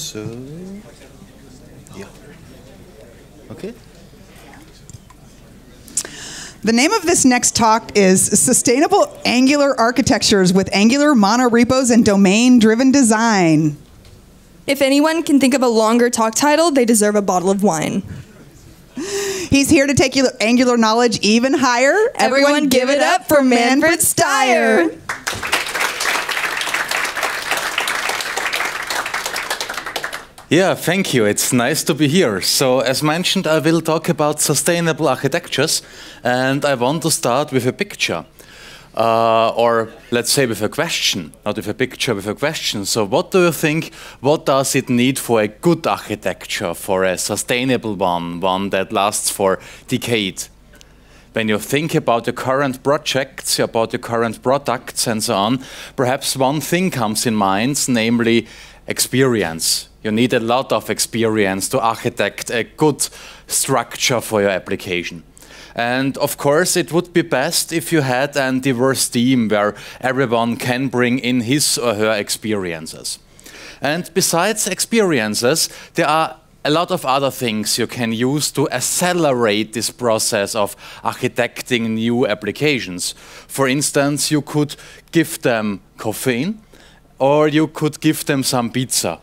so yeah. Okay. The name of this next talk is Sustainable Angular Architectures with Angular Monorepos and Domain Driven Design. If anyone can think of a longer talk title, they deserve a bottle of wine. He's here to take your Angular knowledge even higher. Everyone, Everyone give, give it up for Manfred Steyer. Yeah, thank you. It's nice to be here. So, as mentioned, I will talk about sustainable architectures, and I want to start with a picture. Uh, or let's say with a question, not with a picture, with a question. So, what do you think? What does it need for a good architecture, for a sustainable one, one that lasts for decades? When you think about the current projects, about the current products, and so on, perhaps one thing comes in mind, namely experience you need a lot of experience to architect a good structure for your application. And of course, it would be best if you had a diverse team where everyone can bring in his or her experiences. And besides experiences, there are a lot of other things you can use to accelerate this process of architecting new applications. For instance, you could give them caffeine or you could give them some pizza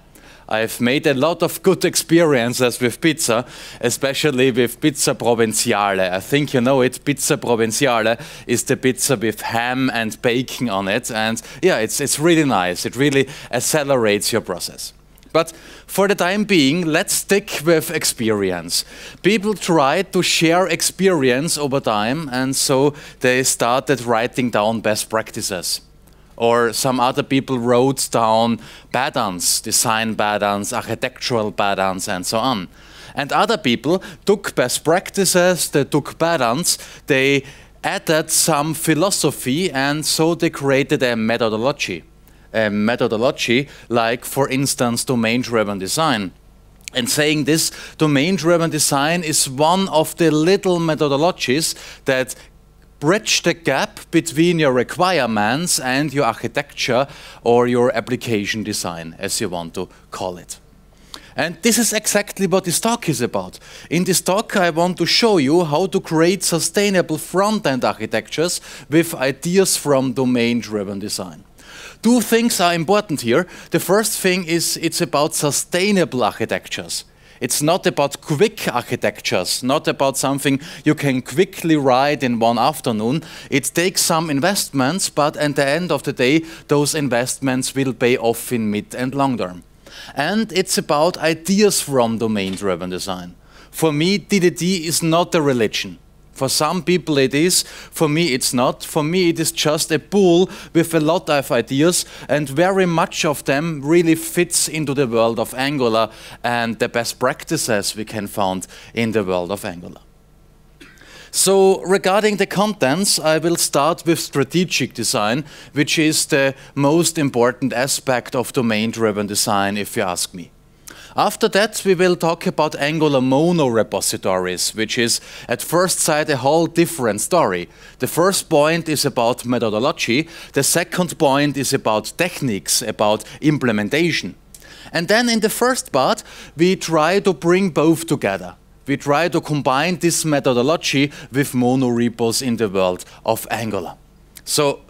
I've made a lot of good experiences with pizza, especially with pizza provinciale. I think you know it. Pizza provinciale is the pizza with ham and bacon on it, and yeah, it's it's really nice. It really accelerates your process. But for the time being, let's stick with experience. People tried to share experience over time, and so they started writing down best practices or some other people wrote down patterns, design patterns, architectural patterns, and so on. And other people took best practices, they took patterns, they added some philosophy, and so they created a methodology. A methodology, like, for instance, domain driven design. And saying this, domain driven design is one of the little methodologies that bridge the gap between your requirements and your architecture or your application design, as you want to call it. And this is exactly what this talk is about. In this talk, I want to show you how to create sustainable front-end architectures with ideas from domain-driven design. Two things are important here. The first thing is it's about sustainable architectures. It's not about quick architectures, not about something you can quickly write in one afternoon. It takes some investments, but at the end of the day, those investments will pay off in mid and long term. And it's about ideas from domain-driven design. For me, DDD is not a religion. For some people it is, for me it's not. For me it is just a pool with a lot of ideas, and very much of them really fits into the world of Angular and the best practices we can find in the world of Angular. So regarding the contents, I will start with strategic design, which is the most important aspect of domain-driven design, if you ask me. After that, we will talk about Angular Mono repositories, which is at first sight a whole different story. The first point is about methodology, the second point is about techniques, about implementation. And then in the first part, we try to bring both together. We try to combine this methodology with mono repos in the world of Angular. So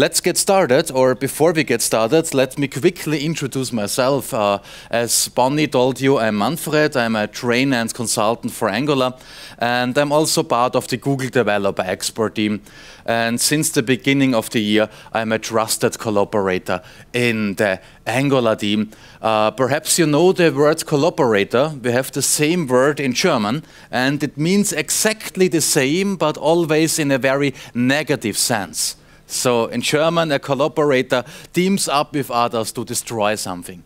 Let's get started, or before we get started, let me quickly introduce myself. Uh, as Bonnie told you, I'm Manfred, I'm a trainer and consultant for Angular, and I'm also part of the Google Developer Expert team. And since the beginning of the year, I'm a trusted collaborator in the Angular team. Uh, perhaps you know the word collaborator. We have the same word in German, and it means exactly the same, but always in a very negative sense. So in German, a collaborator teams up with others to destroy something.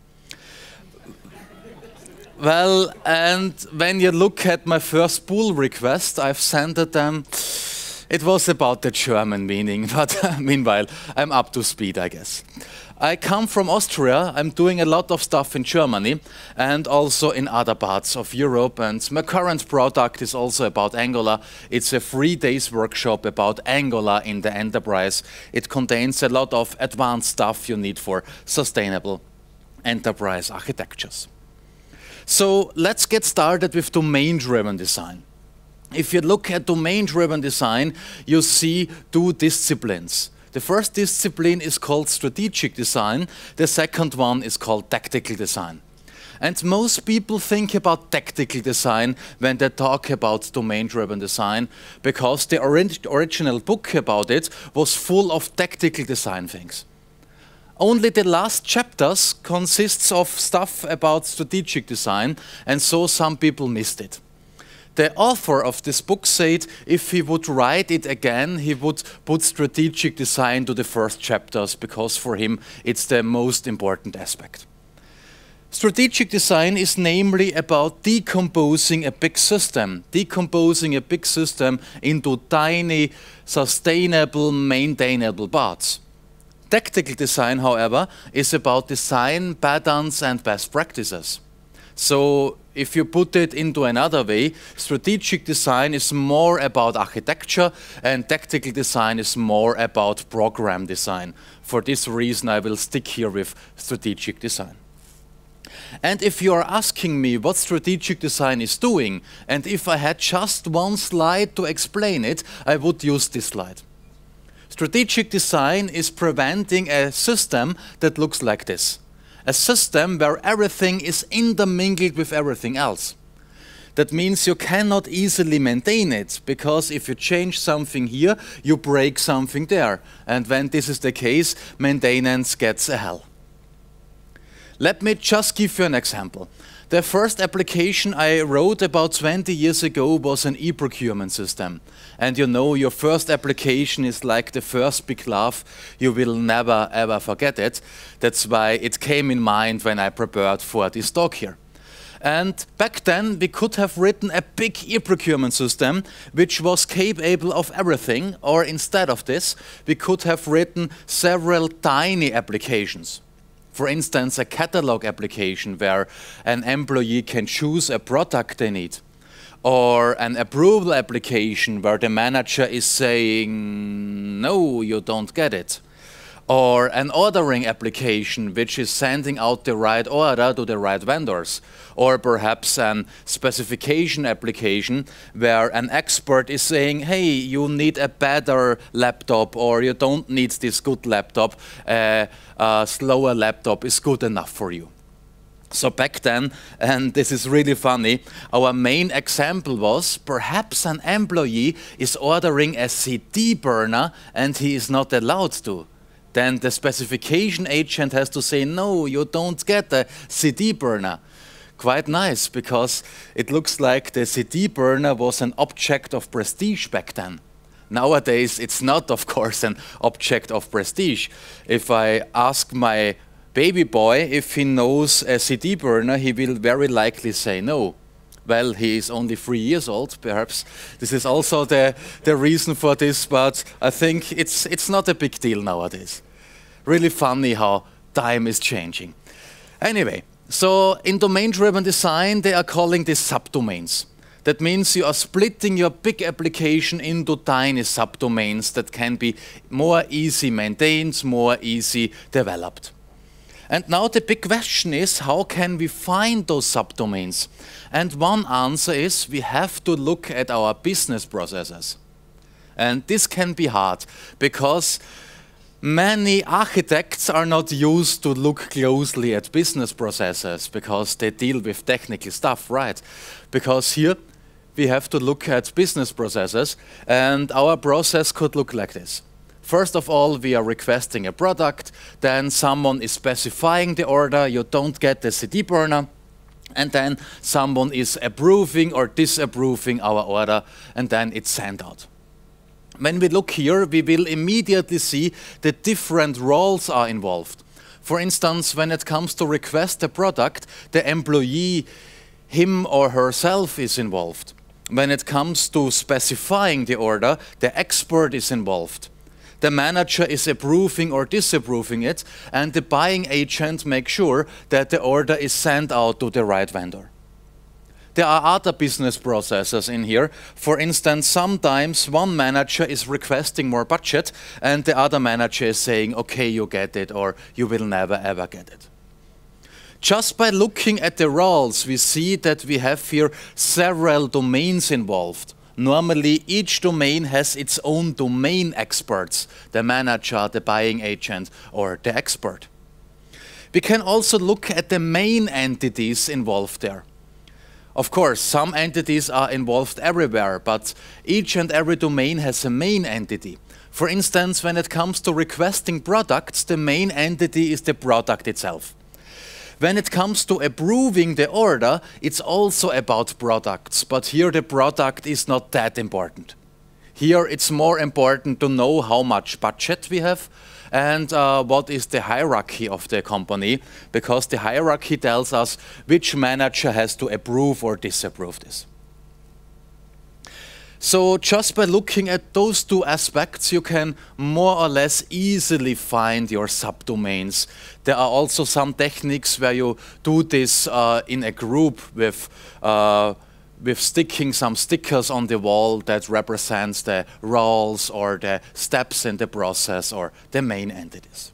Well, and when you look at my first pull request, I've sent it them. Um, it was about the German meaning, but uh, meanwhile, I'm up to speed, I guess. I come from Austria. I'm doing a lot of stuff in Germany and also in other parts of Europe. And my current product is also about Angular. It's a three days workshop about Angular in the enterprise. It contains a lot of advanced stuff you need for sustainable enterprise architectures. So let's get started with domain-driven design. If you look at domain-driven design, you see two disciplines the first discipline is called strategic design, the second one is called tactical design. And most people think about tactical design when they talk about domain driven design because the original book about it was full of tactical design things. Only the last chapters consists of stuff about strategic design and so some people missed it the author of this book said if he would write it again, he would put strategic design to the first chapters because for him it's the most important aspect. Strategic design is namely about decomposing a big system, decomposing a big system into tiny, sustainable, maintainable parts. Tactical design, however, is about design patterns and best practices. So if you put it into another way, strategic design is more about architecture and tactical design is more about program design. For this reason, I will stick here with strategic design. And if you are asking me what strategic design is doing, and if I had just one slide to explain it, I would use this slide. Strategic design is preventing a system that looks like this a system where everything is intermingled with everything else. That means you cannot easily maintain it because if you change something here, you break something there. And when this is the case, maintenance gets a hell. Let me just give you an example. The first application I wrote about 20 years ago was an e-procurement system. And you know, your first application is like the first big love. You will never ever forget it. That's why it came in mind when I prepared for this talk here. And back then, we could have written a big e-procurement system, which was capable of everything, or instead of this, we could have written several tiny applications for instance, a catalog application where an employee can choose a product they need, or an approval application where the manager is saying, no, you don't get it or an ordering application which is sending out the right order to the right vendors, or perhaps an specification application where an expert is saying, hey, you need a better laptop, or you don't need this good laptop, uh, a slower laptop is good enough for you. So back then, and this is really funny, our main example was perhaps an employee is ordering a CD burner and he is not allowed to then the specification agent has to say, no, you don't get a CD burner. Quite nice, because it looks like the CD burner was an object of prestige back then. Nowadays, it's not, of course, an object of prestige. If I ask my baby boy if he knows a CD burner, he will very likely say no. Well, he is only three years old, perhaps. This is also the, the reason for this, but I think it's, it's not a big deal nowadays really funny how time is changing. Anyway, so in domain-driven design, they are calling this subdomains. That means you are splitting your big application into tiny subdomains that can be more easy maintained, more easy developed. And now the big question is, how can we find those subdomains? And one answer is, we have to look at our business processes. And this can be hard because Many architects are not used to look closely at business processes because they deal with technical stuff, right? Because here we have to look at business processes and our process could look like this. First of all, we are requesting a product, then someone is specifying the order, you don't get the CD burner, and then someone is approving or disapproving our order, and then it's sent out. When we look here, we will immediately see that different roles are involved. For instance, when it comes to request a product, the employee, him or herself is involved. When it comes to specifying the order, the expert is involved. The manager is approving or disapproving it, and the buying agent makes sure that the order is sent out to the right vendor. There are other business processes in here. For instance, sometimes one manager is requesting more budget and the other manager is saying, okay, you get it, or you will never ever get it. Just by looking at the roles, we see that we have here several domains involved. Normally, each domain has its own domain experts, the manager, the buying agent, or the expert. We can also look at the main entities involved there. Of course, some entities are involved everywhere, but each and every domain has a main entity. For instance, when it comes to requesting products, the main entity is the product itself. When it comes to approving the order, it's also about products, but here the product is not that important. Here it's more important to know how much budget we have and uh, what is the hierarchy of the company because the hierarchy tells us which manager has to approve or disapprove this. So just by looking at those two aspects, you can more or less easily find your subdomains. There are also some techniques where you do this uh, in a group with uh, with sticking some stickers on the wall that represents the roles or the steps in the process or the main entities.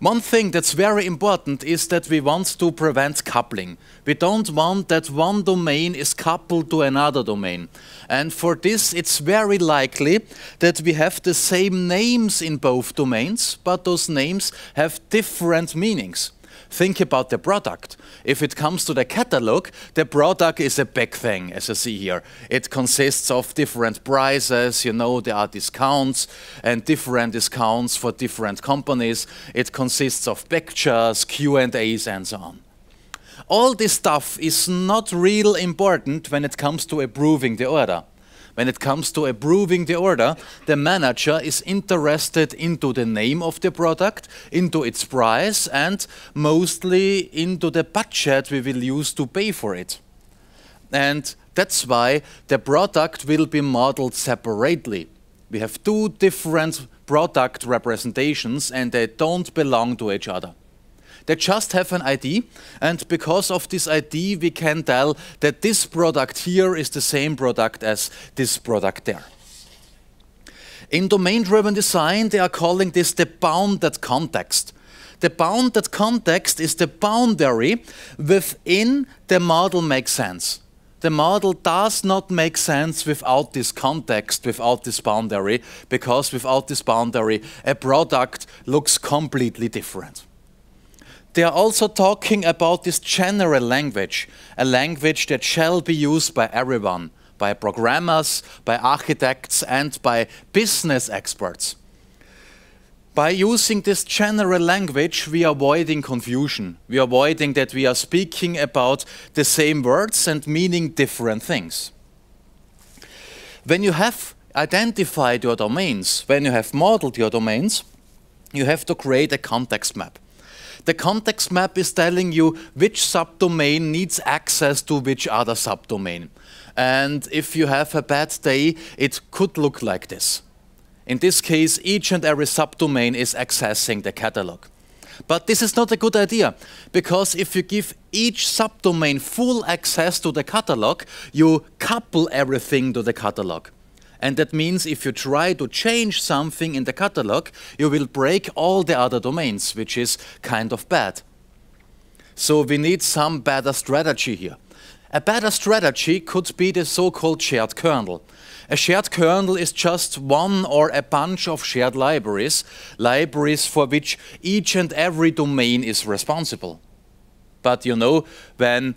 One thing that's very important is that we want to prevent coupling. We don't want that one domain is coupled to another domain. And for this, it's very likely that we have the same names in both domains, but those names have different meanings think about the product. If it comes to the catalog, the product is a big thing, as you see here. It consists of different prices, you know, there are discounts and different discounts for different companies. It consists of pictures, Q&As and so on all this stuff is not real important when it comes to approving the order when it comes to approving the order, the manager is interested into the name of the product, into its price, and mostly into the budget we will use to pay for it. And that's why the product will be modeled separately. We have two different product representations and they don't belong to each other. They just have an ID, and because of this ID, we can tell that this product here is the same product as this product there. In domain-driven design, they are calling this the bounded context. The bounded context is the boundary within the model makes sense the model does not make sense without this context, without this boundary, because without this boundary, a product looks completely different. They are also talking about this general language, a language that shall be used by everyone, by programmers, by architects, and by business experts. By using this general language, we are avoiding confusion. We are avoiding that we are speaking about the same words and meaning different things. When you have identified your domains, when you have modeled your domains, you have to create a context map. The context map is telling you which subdomain needs access to which other subdomain. And if you have a bad day, it could look like this. In this case, each and every subdomain is accessing the catalog. But this is not a good idea, because if you give each subdomain full access to the catalog, you couple everything to the catalog. And that means if you try to change something in the catalog, you will break all the other domains, which is kind of bad. So we need some better strategy here. A better strategy could be the so-called shared kernel. A shared kernel is just one or a bunch of shared libraries, libraries for which each and every domain is responsible. But you know, when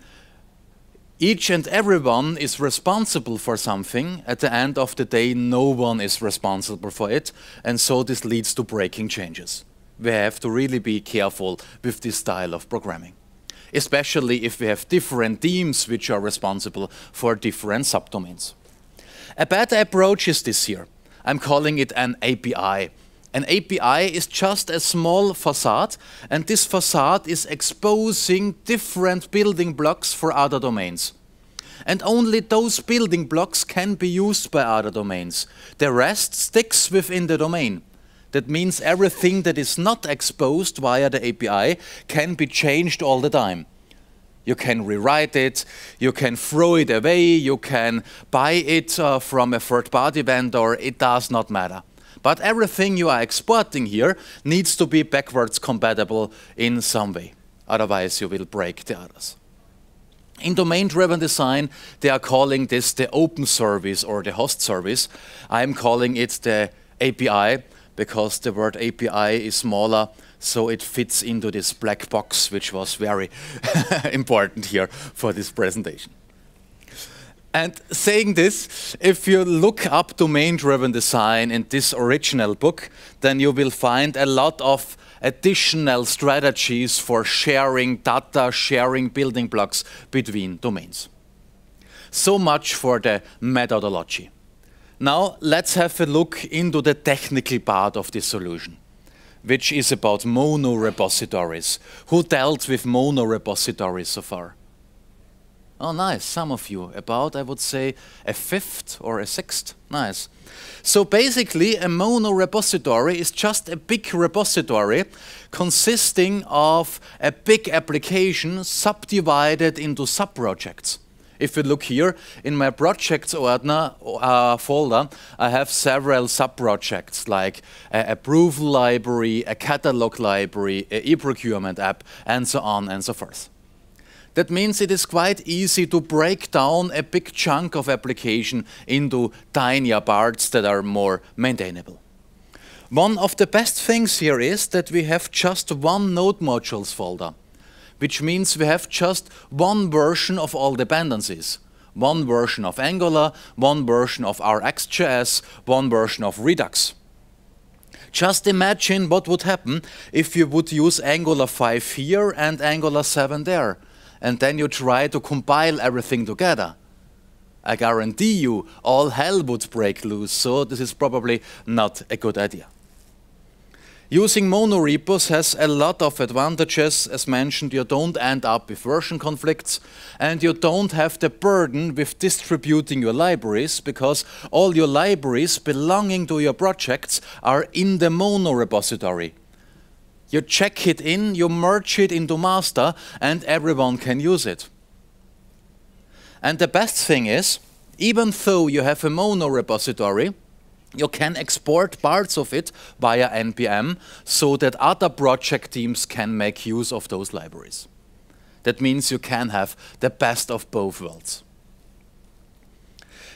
each and everyone is responsible for something. At the end of the day, no one is responsible for it. And so this leads to breaking changes. We have to really be careful with this style of programming, especially if we have different teams which are responsible for different subdomains. A better approach is this here. I'm calling it an API an API is just a small facade, and this facade is exposing different building blocks for other domains. And only those building blocks can be used by other domains. The rest sticks within the domain. That means everything that is not exposed via the API can be changed all the time. You can rewrite it, you can throw it away, you can buy it uh, from a third party vendor, it does not matter. But everything you are exporting here needs to be backwards compatible in some way. Otherwise, you will break the others. In domain-driven design, they are calling this the open service or the host service. I'm calling it the API because the word API is smaller, so it fits into this black box, which was very important here for this presentation. And saying this, if you look up domain-driven design in this original book, then you will find a lot of additional strategies for sharing data, sharing building blocks between domains. So much for the methodology. Now let's have a look into the technical part of this solution which is about mono repositories. Who dealt with mono repositories so far? Oh, nice. Some of you. About, I would say, a fifth or a sixth. Nice. So basically, a mono repository is just a big repository consisting of a big application subdivided into subprojects. If you look here, in my projects ordner, uh, folder, I have several subprojects like a uh, approval library, a catalog library, a e-procurement app, and so on and so forth. That means it is quite easy to break down a big chunk of application into tinier parts that are more maintainable. One of the best things here is that we have just one node modules folder, which means we have just one version of all dependencies. One version of Angular, one version of RxJS, one version of Redux. Just imagine what would happen if you would use Angular 5 here and Angular 7 there and then you try to compile everything together. I guarantee you all hell would break loose, so this is probably not a good idea. Using monorepos has a lot of advantages. As mentioned, you don't end up with version conflicts and you don't have the burden with distributing your libraries because all your libraries belonging to your projects are in the mono repository. You check it in, you merge it into master, and everyone can use it. And the best thing is, even though you have a mono repository, you can export parts of it via NPM so that other project teams can make use of those libraries. That means you can have the best of both worlds.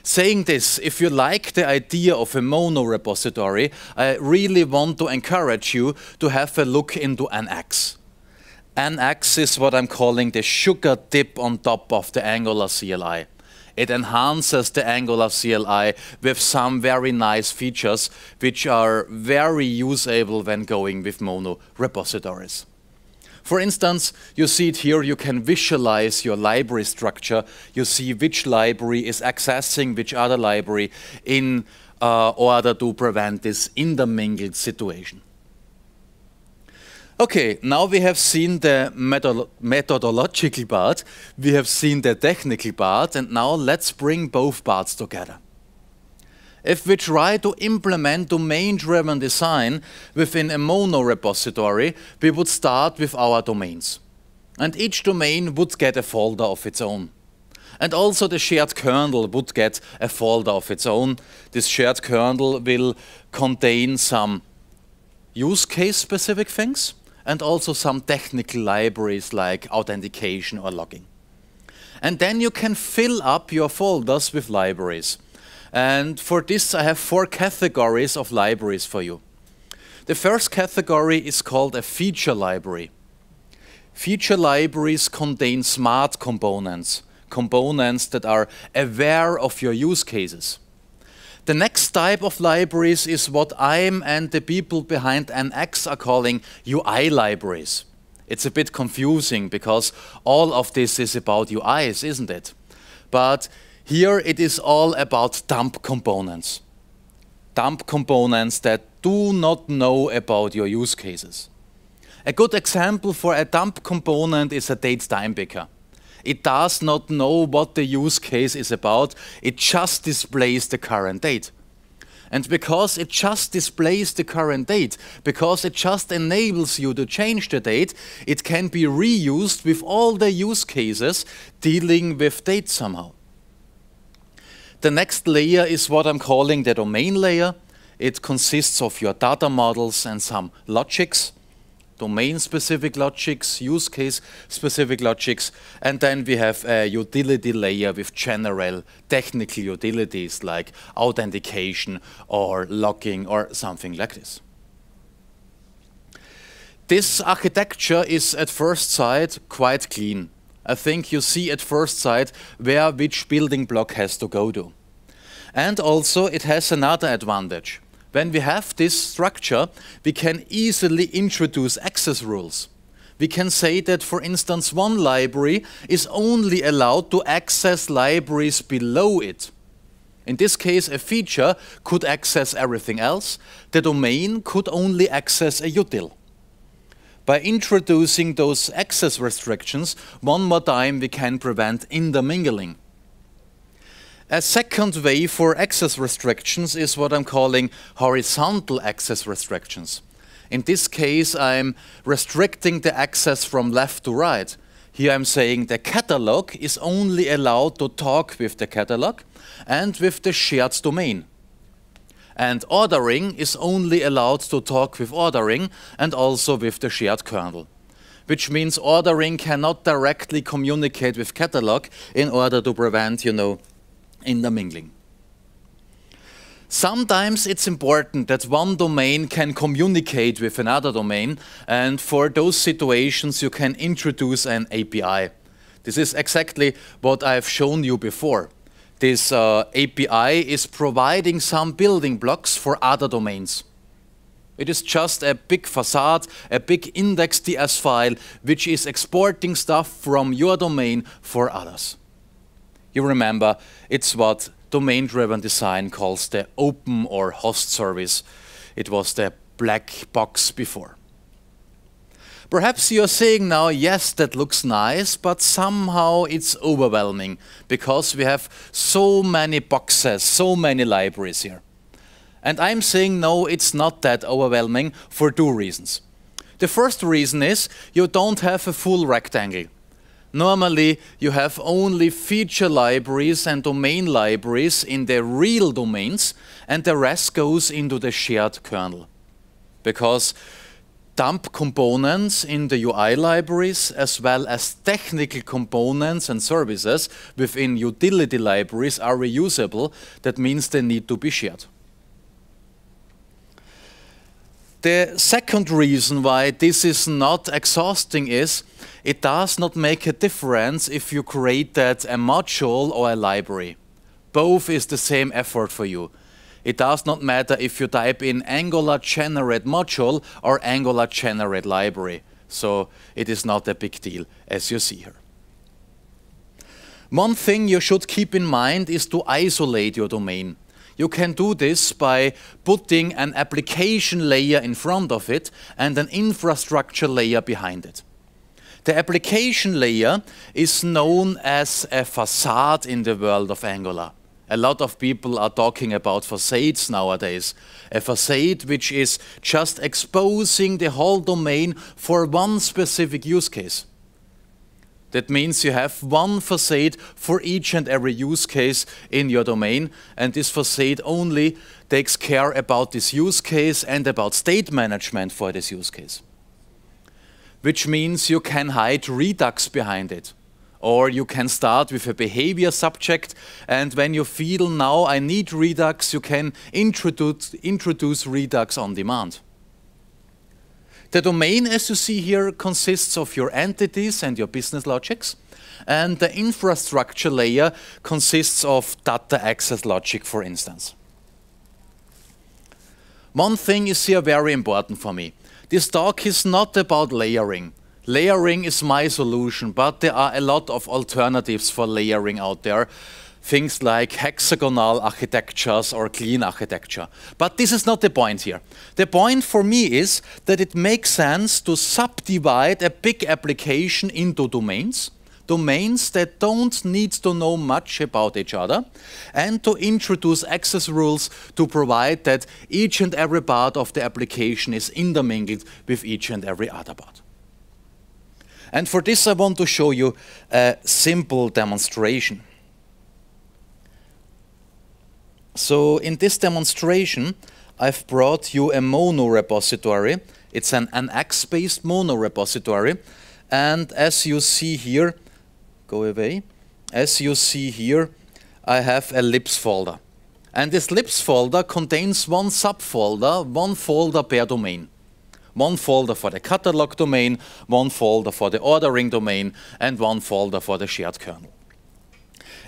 Saying this, if you like the idea of a mono repository, I really want to encourage you to have a look into NX. NX is what I'm calling the sugar dip on top of the Angular CLI. It enhances the Angular CLI with some very nice features which are very usable when going with mono repositories. For instance, you see it here, you can visualize your library structure. You see which library is accessing which other library in uh, order to prevent this intermingled situation. Okay, now we have seen the methodological part, we have seen the technical part, and now let's bring both parts together. If we try to implement domain-driven design within a mono repository, we would start with our domains. And each domain would get a folder of its own. And also the shared kernel would get a folder of its own. This shared kernel will contain some use case specific things and also some technical libraries like authentication or logging. And then you can fill up your folders with libraries. And for this, I have four categories of libraries for you. The first category is called a feature library. Feature libraries contain smart components, components that are aware of your use cases. The next type of libraries is what I'm and the people behind NX are calling UI libraries. It's a bit confusing because all of this is about UIs, isn't it? But here it is all about dump components. Dump components that do not know about your use cases. A good example for a dump component is a date time picker. It does not know what the use case is about, it just displays the current date. And because it just displays the current date, because it just enables you to change the date, it can be reused with all the use cases dealing with dates somehow. The next layer is what I'm calling the domain layer. It consists of your data models and some logics, domain-specific logics, use case-specific logics, and then we have a utility layer with general technical utilities like authentication or logging or something like this. This architecture is at first sight quite clean. I think you see at first sight where which building block has to go to. And also it has another advantage. When we have this structure, we can easily introduce access rules. We can say that, for instance, one library is only allowed to access libraries below it. In this case, a feature could access everything else. The domain could only access a util. By introducing those access restrictions, one more time we can prevent intermingling. A second way for access restrictions is what I'm calling horizontal access restrictions. In this case, I'm restricting the access from left to right. Here I'm saying the catalog is only allowed to talk with the catalog and with the shared domain. And ordering is only allowed to talk with ordering and also with the shared kernel which means ordering cannot directly communicate with catalog in order to prevent, you know, intermingling. Sometimes it's important that one domain can communicate with another domain, and for those situations you can introduce an API. This is exactly what I've shown you before this uh, API is providing some building blocks for other domains. It is just a big facade, a big index.ds file, which is exporting stuff from your domain for others. You remember, it's what domain-driven design calls the open or host service. It was the black box before. Perhaps you're saying now, yes, that looks nice, but somehow it's overwhelming because we have so many boxes, so many libraries here. And I'm saying, no, it's not that overwhelming for two reasons. The first reason is you don't have a full rectangle. Normally, you have only feature libraries and domain libraries in the real domains, and the rest goes into the shared kernel. Because dump components in the UI libraries as well as technical components and services within utility libraries are reusable. That means they need to be shared. The second reason why this is not exhausting is it does not make a difference if you created a module or a library. Both is the same effort for you. It does not matter if you type in Angular generate module or Angular generate library. So it is not a big deal as you see here. One thing you should keep in mind is to isolate your domain. You can do this by putting an application layer in front of it and an infrastructure layer behind it. The application layer is known as a facade in the world of Angular a lot of people are talking about facades nowadays. A facade which is just exposing the whole domain for one specific use case. That means you have one facade for each and every use case in your domain, and this facade only takes care about this use case and about state management for this use case. Which means you can hide Redux behind it or you can start with a behavior subject. And when you feel now I need Redux, you can introduce, introduce Redux on demand. The domain, as you see here, consists of your entities and your business logics. And the infrastructure layer consists of data access logic, for instance. One thing is here very important for me. This talk is not about layering. Layering is my solution, but there are a lot of alternatives for layering out there. Things like hexagonal architectures or clean architecture. But this is not the point here. The point for me is that it makes sense to subdivide a big application into domains domains that don't need to know much about each other and to introduce access rules to provide that each and every part of the application is intermingled with each and every other part. And for this I want to show you a simple demonstration. So in this demonstration, I've brought you a mono repository. It's an, an X-based mono repository. And as you see here, go away, as you see here, I have a libs folder. And this libs folder contains one subfolder, one folder per domain one folder for the catalog domain, one folder for the ordering domain, and one folder for the shared kernel.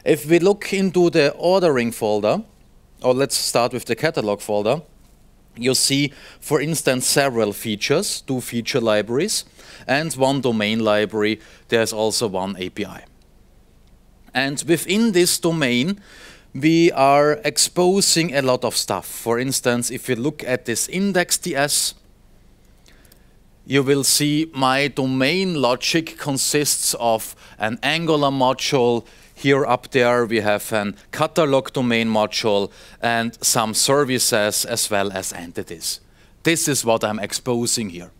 If we look into the ordering folder, or let's start with the catalog folder, you see, for instance, several features, two feature libraries, and one domain library. There's also one API. And within this domain, we are exposing a lot of stuff. For instance, if you look at this index.ts, you will see my domain logic consists of an Angular module. Here up there we have an catalog domain module and some services as well as entities. This is what I'm exposing here.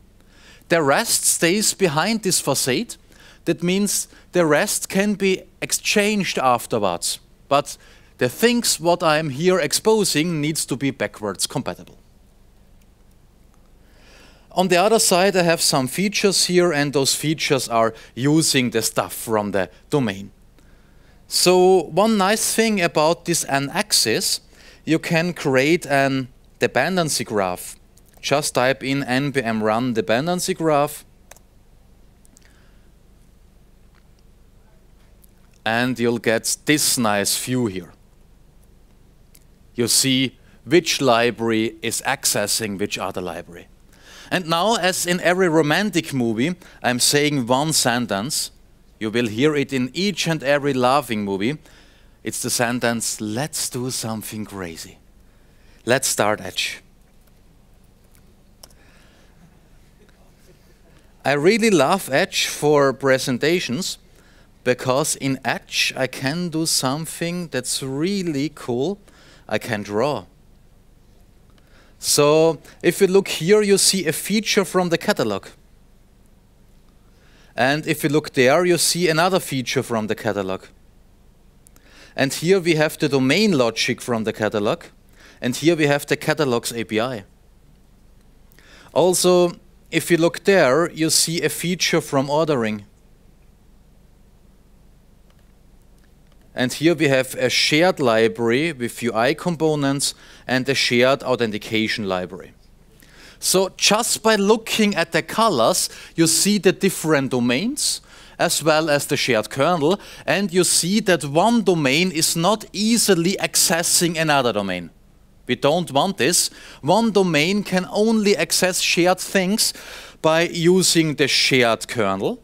The rest stays behind this facade. That means the rest can be exchanged afterwards. But the things what I'm here exposing needs to be backwards compatible on the other side, I have some features here, and those features are using the stuff from the domain. So one nice thing about this n-axis, you can create an dependency graph. Just type in npm run dependency graph, and you'll get this nice view here. You see which library is accessing which other library. And now, as in every romantic movie, I'm saying one sentence. You will hear it in each and every loving movie. It's the sentence, let's do something crazy. Let's start Edge. I really love Edge for presentations because in Edge I can do something that's really cool. I can draw. So if you look here, you see a feature from the catalog. And if you look there, you see another feature from the catalog. And here we have the domain logic from the catalog. And here we have the catalogs API. Also, if you look there, you see a feature from ordering. And here we have a shared library with UI components and a shared authentication library. So just by looking at the colors, you see the different domains as well as the shared kernel, and you see that one domain is not easily accessing another domain. We don't want this. One domain can only access shared things by using the shared kernel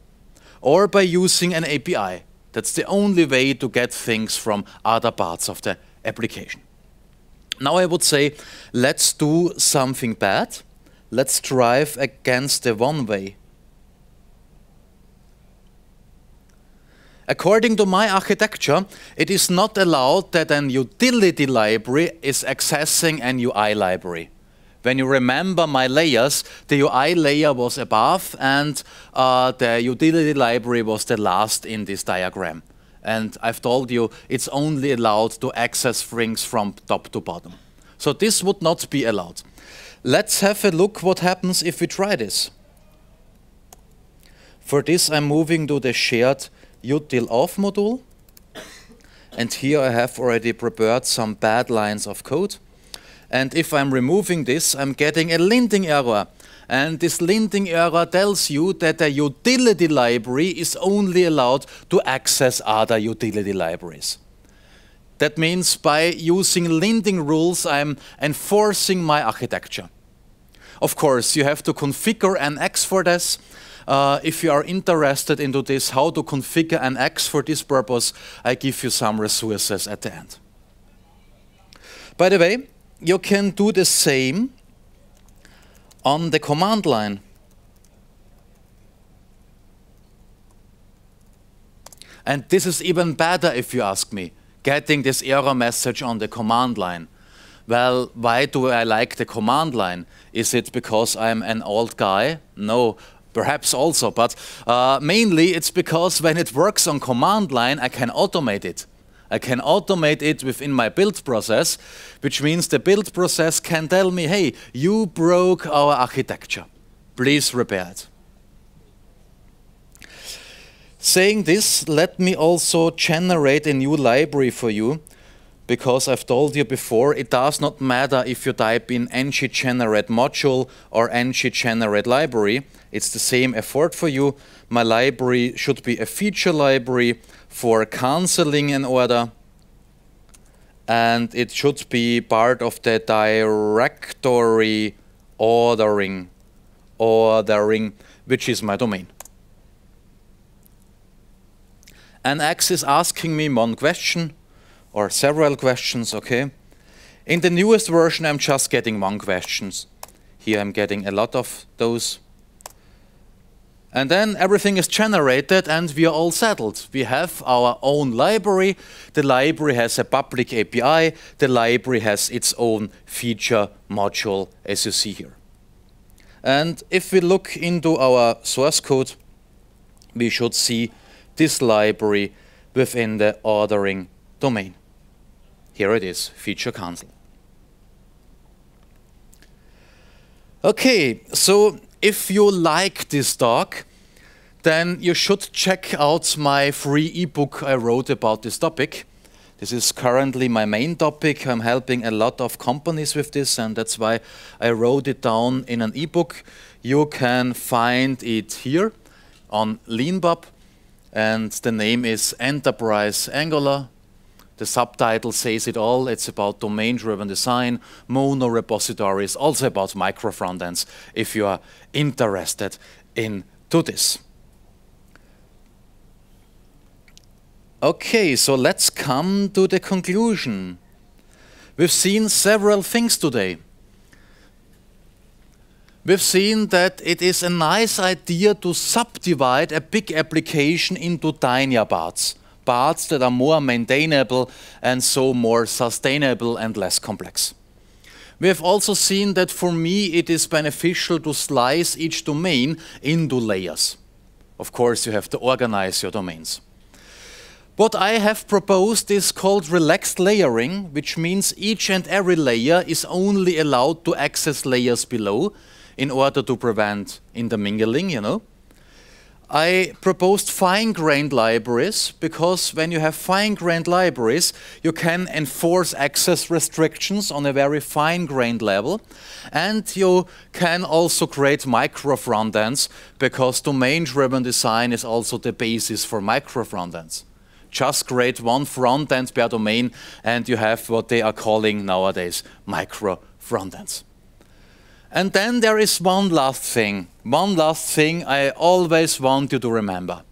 or by using an API. That's the only way to get things from other parts of the application. Now I would say, let's do something bad. Let's drive against the one way. According to my architecture, it is not allowed that an utility library is accessing an UI library. When you remember my layers, the UI layer was above and uh, the utility library was the last in this diagram. And I've told you it's only allowed to access things from top to bottom. So this would not be allowed. Let's have a look what happens if we try this. For this, I'm moving to the shared util off module. And here I have already prepared some bad lines of code. And if I'm removing this, I'm getting a linting error. And this linting error tells you that a utility library is only allowed to access other utility libraries. That means by using linting rules, I'm enforcing my architecture. Of course, you have to configure an X for this. Uh, if you are interested into this, how to configure an X for this purpose, I give you some resources at the end. By the way, you can do the same on the command line. And this is even better if you ask me, getting this error message on the command line. Well, why do I like the command line? Is it because I'm an old guy? No, perhaps also, but uh, mainly it's because when it works on command line, I can automate it. I can automate it within my build process, which means the build process can tell me, hey, you broke our architecture. Please repair it. Saying this, let me also generate a new library for you because I've told you before, it does not matter if you type in ng generate module or ng generate library. It's the same effort for you. My library should be a feature library for canceling an order. And it should be part of the directory ordering, ordering, which is my domain. And X is asking me one question or several questions, okay? In the newest version, I'm just getting one questions. Here I'm getting a lot of those. And then everything is generated and we are all settled. We have our own library. The library has a public API. The library has its own feature module, as you see here. And if we look into our source code, we should see this library within the ordering domain. Here it is, feature console. Okay, so if you like this talk, then you should check out my free ebook I wrote about this topic. This is currently my main topic. I'm helping a lot of companies with this, and that's why I wrote it down in an ebook. You can find it here on LeanBub, and the name is Enterprise Angular the subtitle says it all. It's about domain-driven design, mono repositories, also about micro frontends, if you are interested in to this. Okay, so let's come to the conclusion. We've seen several things today. We've seen that it is a nice idea to subdivide a big application into tinier parts paths that are more maintainable and so more sustainable and less complex. We have also seen that for me it is beneficial to slice each domain into layers. Of course, you have to organize your domains. What I have proposed is called relaxed layering, which means each and every layer is only allowed to access layers below in order to prevent intermingling, you know. I proposed fine-grained libraries because when you have fine-grained libraries, you can enforce access restrictions on a very fine-grained level. And you can also create micro frontends because domain-driven design is also the basis for micro frontends. Just create one frontend per domain and you have what they are calling nowadays micro frontends. And then there is one last thing, one last thing I always want you to remember.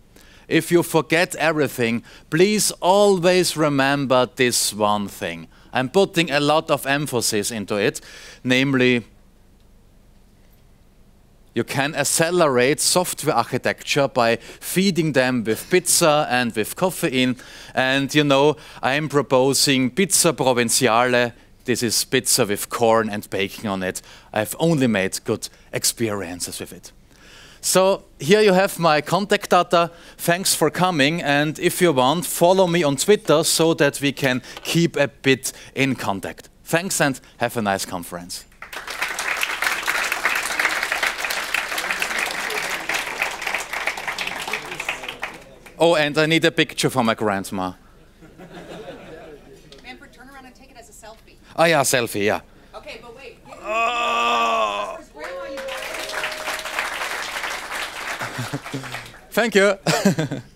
If you forget everything, please always remember this one thing. I'm putting a lot of emphasis into it, namely, you can accelerate software architecture by feeding them with pizza and with caffeine. And you know, I'm proposing pizza provinciale this is pizza with corn and baking on it. I've only made good experiences with it. So here you have my contact data. Thanks for coming. And if you want, follow me on Twitter so that we can keep a bit in contact. Thanks and have a nice conference. Oh, and I need a picture for my grandma. Oh, yeah, selfie, yeah. Okay, but wait. Oh. Thank you.